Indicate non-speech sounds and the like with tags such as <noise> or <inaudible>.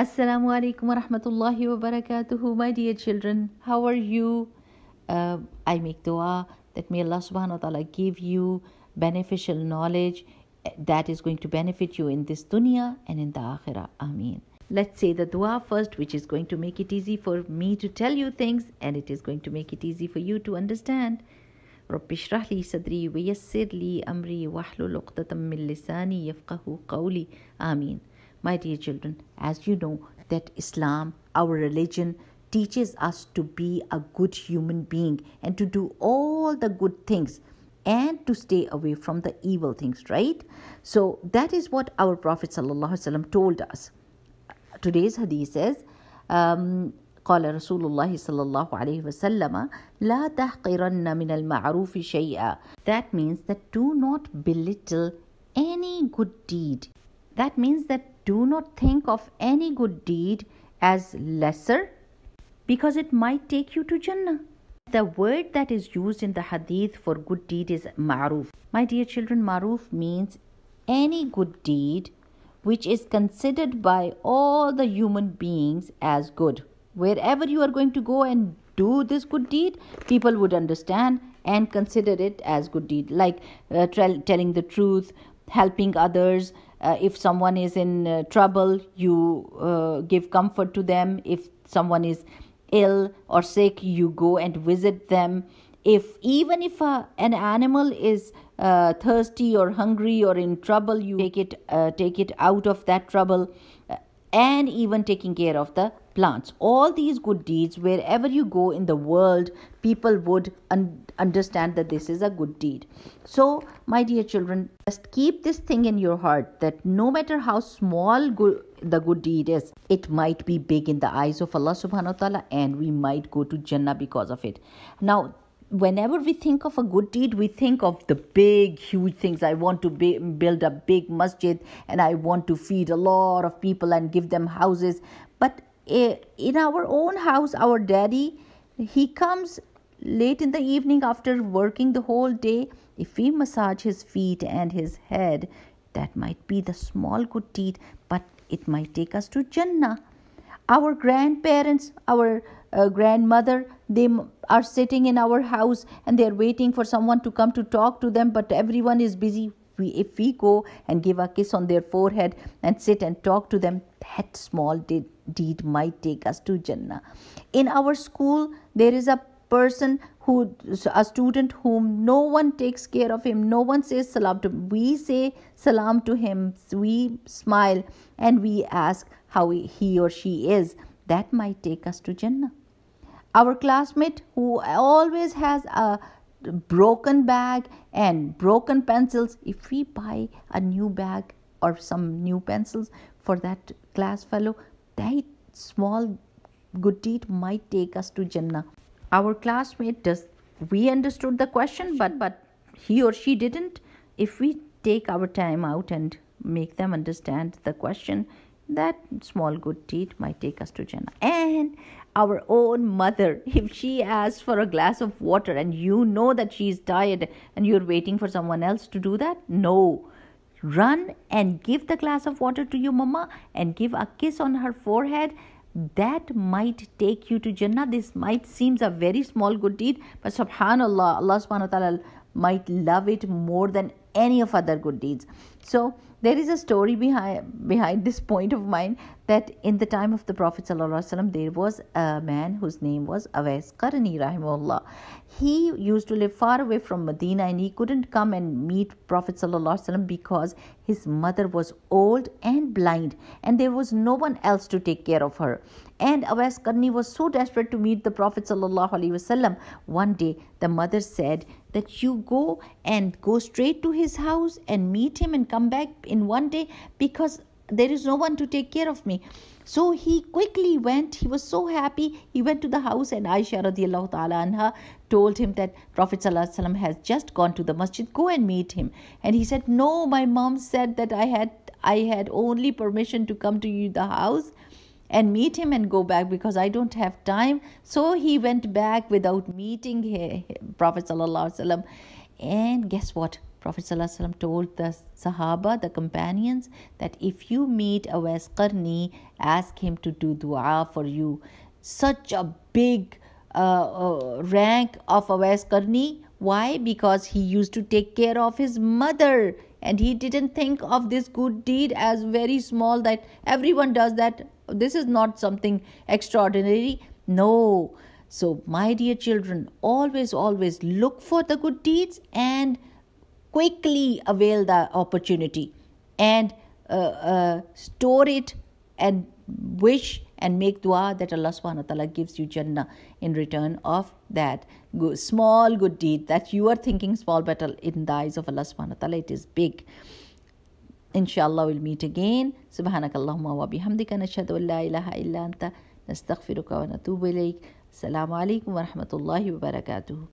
Assalamu alaikum wa barakatuhu, My dear children, how are you? Uh, I make dua that may Allah subhanahu wa ta'ala give you beneficial knowledge that is going to benefit you in this dunya and in the akhirah. Ameen. Let's say the dua first, which is going to make it easy for me to tell you things and it is going to make it easy for you to understand. رب اشرح لي صدري ويسر لي أمري واحلل عقدة من لساني my dear children, as you know, that Islam, our religion, teaches us to be a good human being and to do all the good things and to stay away from the evil things, right? So that is what our Prophet ﷺ told us. Today's hadith says, um, قال رسول الله صلى الله عليه وسلم لا تحقرن من المعروف شيئا That means that do not belittle any good deed that means that do not think of any good deed as lesser because it might take you to Jannah. The word that is used in the hadith for good deed is ma'ruf. My dear children, ma'ruf means any good deed which is considered by all the human beings as good. Wherever you are going to go and do this good deed, people would understand and consider it as good deed, like uh, tra- telling the truth, helping others, uh, if someone is in uh, trouble, you uh, give comfort to them. If someone is ill or sick, you go and visit them. If even if uh, an animal is uh, thirsty or hungry or in trouble, you take it uh, take it out of that trouble and even taking care of the plants. All these good deeds, wherever you go in the world, people would un- understand that this is a good deed. So, my dear children, just keep this thing in your heart that no matter how small the good deed is, it might be big in the eyes of Allah subhanahu wa ta'ala and we might go to Jannah because of it. Now, whenever we think of a good deed, we think of the big, huge things. I want to be, build a big masjid and I want to feed a lot of people and give them houses. But eh, in our own house, our daddy, he comes late in the evening after working the whole day. If we massage his feet and his head, that might be the small good deed, but it might take us to Jannah our grandparents our uh, grandmother they are sitting in our house and they're waiting for someone to come to talk to them but everyone is busy we, if we go and give a kiss on their forehead and sit and talk to them that small deed might take us to jannah in our school there is a person who a student whom no one takes care of him no one says salam to him. we say salam to him we smile and we ask how he or she is that might take us to jannah our classmate who always has a broken bag and broken pencils if we buy a new bag or some new pencils for that class fellow that small good deed might take us to jannah our classmate does we understood the question but but he or she didn't if we take our time out and make them understand the question that small good deed might take us to jannah and our own mother <laughs> if she asks for a glass of water and you know that she's tired and you're waiting for someone else to do that no run and give the glass of water to your mama and give a kiss on her forehead that might take you to Jannah. This might seems a very small good deed, but subhanallah, Allah subhanahu wa ta'ala might love it more than any of other good deeds. So there is a story behind behind this point of mine that in the time of the Prophet ﷺ, there was a man whose name was Awais Karani rahimullah. He used to live far away from Medina and he couldn't come and meet Prophet ﷺ because his mother was old and blind and there was no one else to take care of her. And Awais Karani was so desperate to meet the Prophet ﷺ. One day the mother said that you go and go straight to his house and meet him and come back in one day because there is no one to take care of me. So he quickly went, he was so happy, he went to the house and Aisha radiallahu ta'ala anha told him that Prophet wasallam has just gone to the masjid, go and meet him. And he said, no, my mom said that I had, I had only permission to come to you the house and meet him and go back because I don't have time. So he went back without meeting Prophet And guess what? Prophet ﷺ told the Sahaba, the companions, that if you meet a Waisqarni, ask him to do dua for you. Such a big uh, uh, rank of a Waisqarni. Why? Because he used to take care of his mother and he didn't think of this good deed as very small that everyone does that. This is not something extraordinary. No. So, my dear children, always, always look for the good deeds and quickly avail the opportunity and uh, uh, store it and wish and make dua that Allah subhanahu wa ta'ala gives you Jannah in return of that good, small good deed that you are thinking small but in the eyes of Allah subhanahu wa ta'ala it is big. Inshallah we'll meet again. Subhanakallahumma wa bihamdika nashadu la ilaha illa anta nastaghfiruka wa natubu ilayk. Assalamu alaikum wa rahmatullahi wa barakatuh.